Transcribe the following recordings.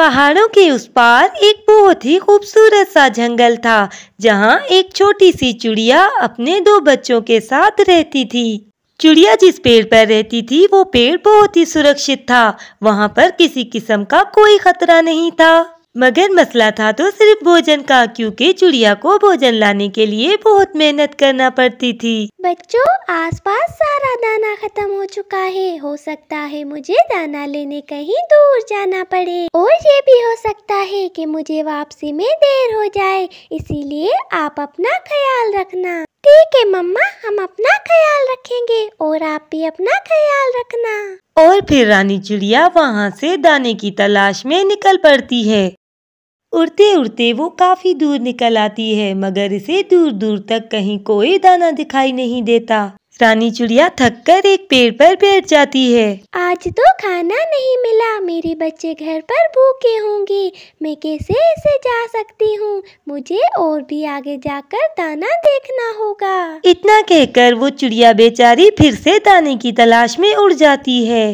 पहाड़ों के उस पार एक बहुत ही खूबसूरत सा जंगल था जहाँ एक छोटी सी चुड़िया अपने दो बच्चों के साथ रहती थी चुड़िया जिस पेड़ पर रहती थी वो पेड़ बहुत ही सुरक्षित था वहाँ पर किसी किस्म का कोई खतरा नहीं था मगर मसला था तो सिर्फ भोजन का क्योंकि चुड़िया को भोजन लाने के लिए बहुत मेहनत करना पड़ती थी बच्चों आसपास सारा दाना खत्म हो चुका है हो सकता है मुझे दाना लेने कहीं दूर जाना पड़े और ये भी हो सकता है कि मुझे वापसी में देर हो जाए इसीलिए आप अपना ख्याल रखना ठीक है मम्मा हम अपना ख्याल रखेंगे और आप भी अपना ख्याल रखना और फिर रानी चिड़िया वहाँ से दाने की तलाश में निकल पड़ती है उड़ते उड़ते वो काफ़ी दूर निकल आती है मगर इसे दूर दूर तक कहीं कोई दाना दिखाई नहीं देता रानी चिड़िया थक कर एक पेड़ पर बैठ जाती है आज तो खाना नहीं मिला मेरे बच्चे घर पर भूखे होंगे मैं कैसे इसे जा सकती हूँ मुझे और भी आगे जाकर दाना देखना होगा इतना कहकर वो चिड़िया बेचारी फिर से दाने की तलाश में उड़ जाती है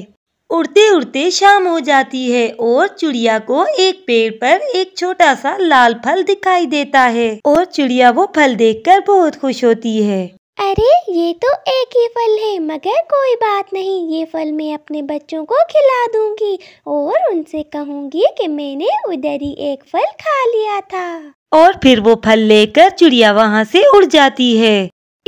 उड़ते उड़ते शाम हो जाती है और चिड़िया को एक पेड़ पर एक छोटा सा लाल फल दिखाई देता है और चिड़िया वो फल देखकर बहुत खुश होती है अरे ये तो एक ही फल है मगर कोई बात नहीं ये फल मैं अपने बच्चों को खिला दूंगी और उनसे कहूंगी कि मैंने उधर ही एक फल खा लिया था और फिर वो फल लेकर चिड़िया वहाँ से उड़ जाती है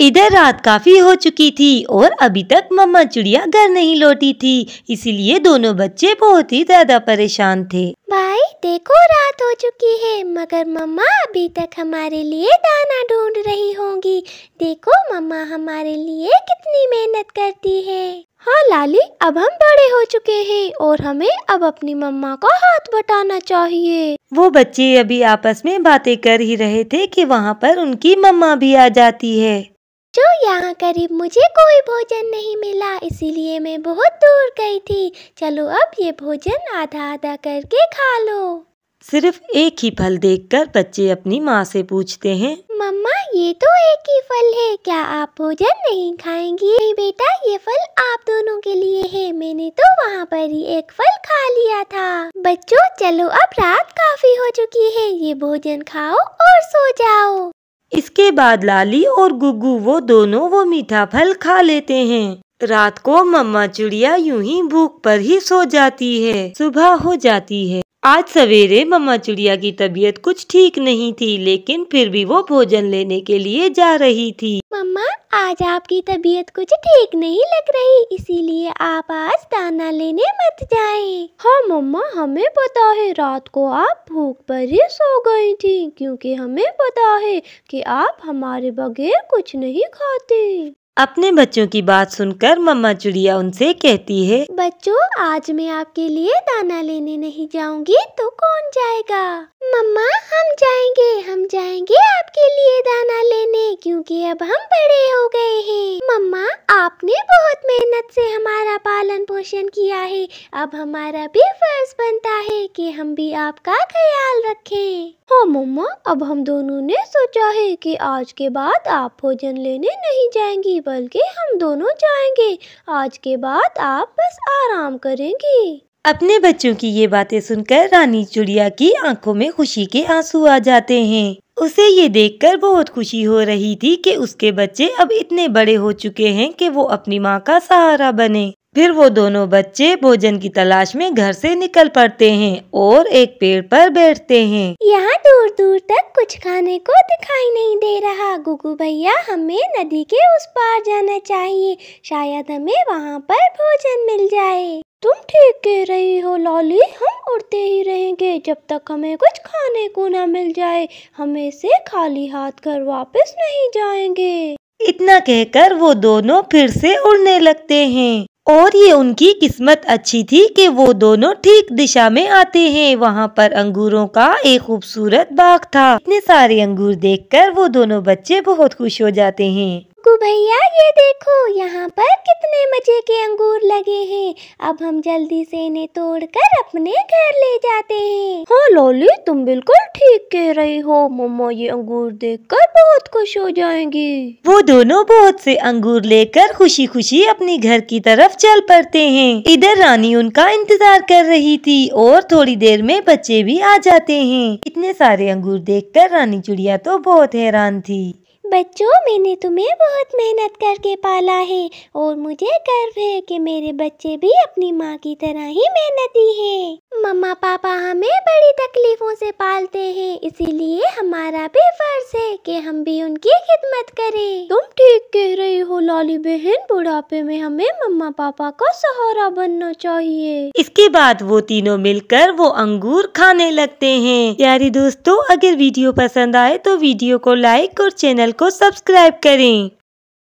इधर रात काफ़ी हो चुकी थी और अभी तक मम्मा चिड़िया घर नहीं लौटी थी इसीलिए दोनों बच्चे बहुत ही ज्यादा परेशान थे भाई देखो रात हो चुकी है मगर मम्मा अभी तक हमारे लिए दाना ढूंढ रही होंगी देखो मम्मा हमारे लिए कितनी मेहनत करती है हाँ लाली अब हम बड़े हो चुके हैं और हमें अब अपनी मम्मा का हाथ बटाना चाहिए वो बच्चे अभी आपस में बातें कर ही रहे थे कि वहाँ पर उनकी मम्मा भी आ जाती है जो यहाँ करीब मुझे कोई भोजन नहीं मिला इसीलिए मैं बहुत दूर गई थी चलो अब ये भोजन आधा आधा करके खा लो सिर्फ एक ही फल देखकर बच्चे अपनी माँ से पूछते हैं मम्मा ये तो एक ही फल है क्या आप भोजन नहीं खाएंगी नहीं बेटा ये फल आप दोनों के लिए है मैंने तो वहाँ पर ही एक फल खा लिया था बच्चों चलो अब रात काफी हो चुकी है ये भोजन खाओ और सो जाओ इसके बाद लाली और गुग्गू वो दोनों वो मीठा फल खा लेते हैं रात को मम्मा चिड़िया यूं ही भूख पर ही सो जाती है सुबह हो जाती है आज सवेरे मम्मा चिड़िया की तबीयत कुछ ठीक नहीं थी लेकिन फिर भी वो भोजन लेने के लिए जा रही थी मम्मा आज आपकी तबीयत कुछ ठीक नहीं लग रही इसीलिए आप आज दाना लेने मत जाएं। हाँ मम्मा हमें पता है रात को आप भूख पर ही सो गई थी क्योंकि हमें पता है कि आप हमारे बगैर कुछ नहीं खाते अपने बच्चों की बात सुनकर मम्मा चिड़िया उनसे कहती है बच्चों आज मैं आपके लिए दाना लेने नहीं जाऊंगी तो कौन जाएगा मम्मा हम जाएंगे हम जाएंगे आपके लिए दाना लेने क्योंकि अब हम बड़े हो गए हैं मम्मा आपने बहुत मेहनत से हमारा पालन पोषण किया है अब हमारा भी फर्ज बनता है कि हम भी आपका ख्याल रखें हाँ मम्मा अब हम दोनों ने सोचा है कि आज के बाद आप भोजन लेने नहीं जाएंगी बल्कि हम दोनों जाएंगे आज के बाद आप बस आराम करेंगी अपने बच्चों की ये बातें सुनकर रानी चिड़िया की आंखों में खुशी के आंसू आ जाते हैं उसे ये देखकर बहुत खुशी हो रही थी कि उसके बच्चे अब इतने बड़े हो चुके हैं कि वो अपनी माँ का सहारा बने फिर वो दोनों बच्चे भोजन की तलाश में घर से निकल पड़ते हैं और एक पेड़ पर बैठते हैं यहाँ दूर दूर तक कुछ खाने को दिखाई नहीं दे रहा गुगू भैया हमें नदी के उस पार जाना चाहिए शायद हमें वहाँ पर भोजन मिल जाए तुम ठीक कह रही हो लॉली करते ही रहेंगे जब तक हमें कुछ खाने को ना मिल जाए हम इसे खाली हाथ घर वापस नहीं जाएंगे इतना कहकर वो दोनों फिर से उड़ने लगते हैं और ये उनकी किस्मत अच्छी थी कि वो दोनों ठीक दिशा में आते हैं वहाँ पर अंगूरों का एक खूबसूरत बाग था इतने सारे अंगूर देखकर वो दोनों बच्चे बहुत खुश हो जाते हैं पिंकू भैया ये देखो यहाँ पर कितने मजे के अंगूर लगे हैं अब हम जल्दी से इन्हें तोड़कर अपने घर ले जाते हैं हाँ लॉली तुम बिल्कुल ठीक कह रही हो मम्मा ये अंगूर देखकर बहुत खुश हो जाएंगी वो दोनों बहुत से अंगूर लेकर खुशी खुशी अपने घर की तरफ चल पड़ते हैं इधर रानी उनका इंतजार कर रही थी और थोड़ी देर में बच्चे भी आ जाते हैं इतने सारे अंगूर कर रानी चिड़िया तो बहुत हैरान थी बच्चों मैंने तुम्हें बहुत मेहनत करके पाला है और मुझे गर्व है कि मेरे बच्चे भी अपनी माँ की तरह ही मेहनती हैं। मम्मा पापा हमें बड़ी तकलीफों से पालते हैं इसीलिए हमारा भी फर्ज है कि हम भी उनकी खिदमत करें तुम ठीक कह रही हो लाली बहन बुढ़ापे में हमें मम्मा पापा का सहारा बनना चाहिए इसके बाद वो तीनों मिलकर वो अंगूर खाने लगते हैं प्यारे दोस्तों अगर वीडियो पसंद आए तो वीडियो को लाइक और चैनल को सब्सक्राइब करें